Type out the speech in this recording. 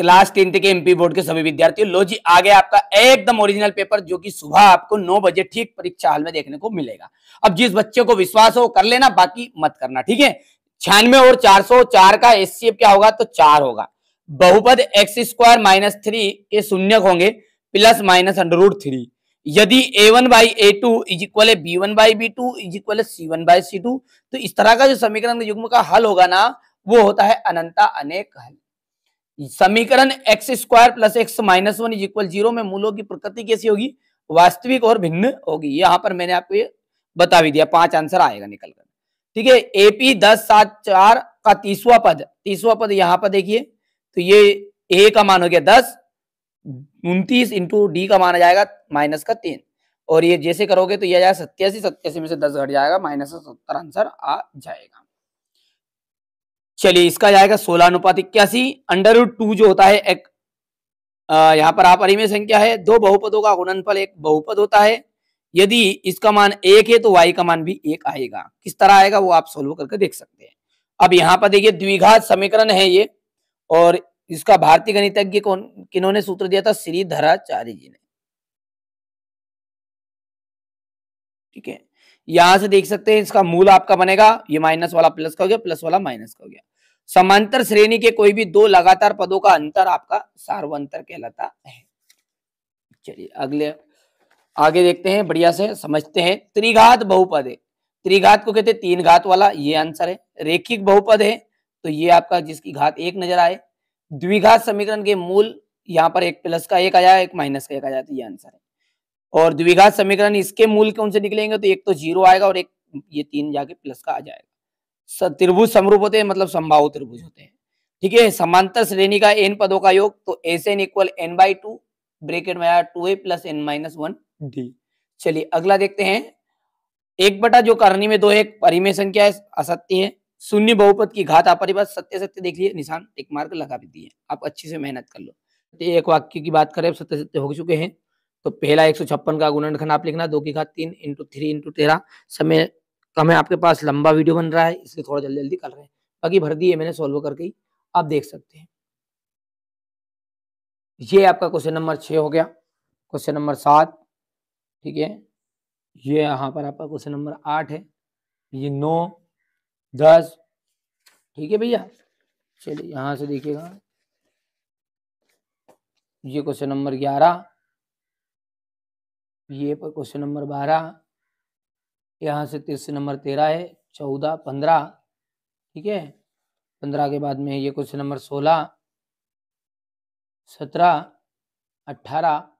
class tenth के MP board के सभी विद्यार्थियों लो जी आ गया आपका एकदम ओरिजिनल पेपर जो कि सुबह आपको नौ बजे ठीक परीक्षा हाल में देखने को मिलेगा अब जिस बच्चे को विश्वास हो कर लेना बाकी मत करना ठीक है छियानवे और चार सौ चार का एस क्या होगा तो चार होगा बहुपद एक्स स्क्वायर माइनस थ्री के शून्य होंगे प्लस माइनस अंडरवुड थ्री यदि A one by A two is equal है B one by B two is equal है C one by C two तो इस तरह का जो समीकरण युग्म का हल होगा ना वो होता है अनंता अनेक हल समीकरण X square plus X minus one is equal zero में मूलों की प्रकृति कैसी होगी वास्तविक और भिन्न होगी यहां पर मैंने आपको ये बता भी दिया पांच आंसर आएगा निकलकर ठीक है एपी दस सात चार का तीसवा पद तीसवा पद यहां पर देखिए तो ये ए का मान हो गया दस उन्तीस इंटू डी का माना जाएगा माइनस का तीन और ये जैसे करोगे तो यह आ जाएगा सत्यासी सत्यासी में से दस घट जाएगा माइनस का सत्तर आंसर आ जाएगा चलिए इसका जाएगा सोलह अनुपात इक्यासी अंडर रूट टू जो होता है एक यहाँ पर आप अरिमय संख्या है दो बहुपदों का गुणनफल एक बहुपद होता है यदि इसका मान एक है तो वाई का मान भी एक आएगा किस तरह आएगा वो आप सोल्व करके देख सकते हैं अब यहाँ पर देखिए द्विघात समीकरण है ये और इसका भारतीय गणितज्ञ कौन किन्होंने सूत्र दिया था श्रीधराचार्य जी ने ठीक है यहां से देख सकते हैं इसका मूल आपका बनेगा ये माइनस वाला प्लस का हो गया प्लस वाला माइनस का हो गया समांतर श्रेणी के कोई भी दो लगातार पदों का अंतर आपका सार्वंतर कहलाता है चलिए अगले आगे देखते हैं बढ़िया से समझते हैं त्रिघात बहुपद है त्रिघात को कहते हैं तीन घात वाला ये आंसर है रेखिक बहुपद है तो ये आपका जिसकी घात एक नजर आए द्विघात समीकरण के मूल यहाँ पर एक प्लस का एक आया एक माइनस का एक आया तो ये आंसर है और द्विघात समीकरण इसके मूल कौन से निकलेंगे तो एक तो जीरो आएगा और एक ये तीन जाके प्लस का आ जाएगा त्रिभुज समरूप होते हैं मतलब संभाव त्रिभुज होते हैं ठीक है समांतर श्रेणी का एन पदों का योग तो S N equal N by two bracket में आया two A plus N minus one D चलिए अगला देखते हैं एक बटा जो करनी में दो एक परिमेय संख्या है असत्य है शून्य बहुपद की घात अपरिपद सत्य सत्य देख लिए निशान एक मार्क लगा भी दिए आप अच्छे से मेहनत कर लो तो एक वाक्य की बात करें सत्य सत्य हो चुके हैं तो पहला एक सौ छप्पन का गुणनखंड आप लिखना दो की घात तीन इंटू थ्री इंटू तेरह समय तो हमें आपके पास लंबा वीडियो बन रहा है इसलिए थोड़ा जल्दी जल्दी कर रहे हैं बाकी भर दिए मैंने सॉल्व करके ही आप देख सकते हैं ये आपका क्वेश्चन नंबर छः हो गया क्वेश्चन नंबर सात ठीक है ये यहाँ पर आपका क्वेश्चन नंबर आठ है ये नौ दस ठीक है भैया चलिए यहाँ से देखिएगा ये क्वेश्चन नंबर ग्यारह ये पर क्वेश्चन नंबर बारह यहाँ से तीसरे नंबर तेरह है चौदह पंद्रह ठीक है पंद्रह के बाद में ये क्वेश्चन नंबर सोलह सत्रह अट्ठारह